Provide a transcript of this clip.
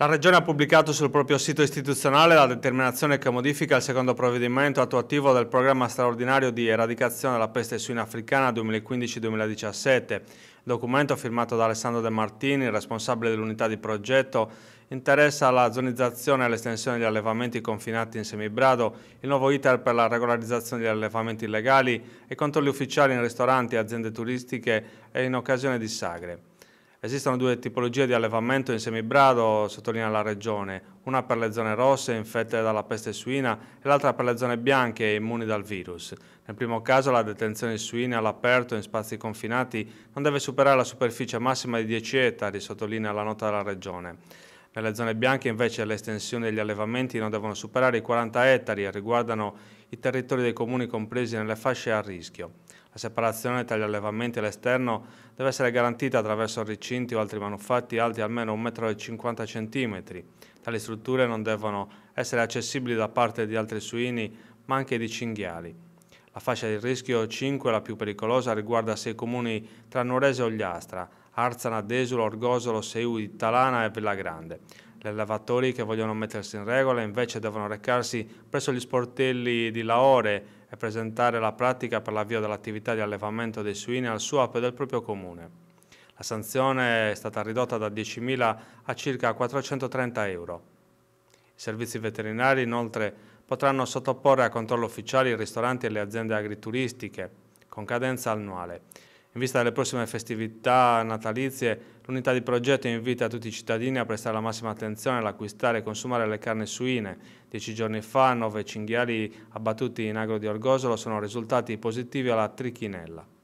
La Regione ha pubblicato sul proprio sito istituzionale la determinazione che modifica il secondo provvedimento attuativo del programma straordinario di eradicazione della peste suina africana 2015-2017, Il documento firmato da Alessandro De Martini, responsabile dell'unità di progetto, interessa la zonizzazione e l'estensione degli allevamenti confinati in semibrado, il nuovo iter per la regolarizzazione degli allevamenti illegali e controlli ufficiali in ristoranti, aziende turistiche e in occasione di sagre. Esistono due tipologie di allevamento in semibrado, sottolinea la Regione, una per le zone rosse infette dalla peste suina e l'altra per le zone bianche immuni dal virus. Nel primo caso la detenzione suina all'aperto in spazi confinati non deve superare la superficie massima di 10 ettari, sottolinea la nota della Regione. Nelle zone bianche invece le estensioni degli allevamenti non devono superare i 40 ettari e riguardano i territori dei comuni compresi nelle fasce a rischio. La separazione tra gli allevamenti e l'esterno deve essere garantita attraverso ricinti o altri manufatti alti almeno 1,50 m. Tali strutture non devono essere accessibili da parte di altri suini, ma anche di cinghiali. La fascia di rischio 5, la più pericolosa, riguarda sei comuni tra Norese e Ogliastra, Arzana, Desulo, Orgosolo, Seui, Talana e Villagrande. Gli allevatori che vogliono mettersi in regola invece devono recarsi presso gli sportelli di Laore, e presentare la pratica per l'avvio dell'attività di allevamento dei suini al SUAP del proprio comune. La sanzione è stata ridotta da 10.000 a circa 430 euro. I servizi veterinari inoltre potranno sottoporre a controllo ufficiale i ristoranti e le aziende agrituristiche con cadenza annuale in vista delle prossime festività natalizie, l'unità di progetto invita tutti i cittadini a prestare la massima attenzione all'acquistare e consumare le carni suine. Dieci giorni fa, nove cinghiali abbattuti in agro di Orgosolo sono risultati positivi alla trichinella.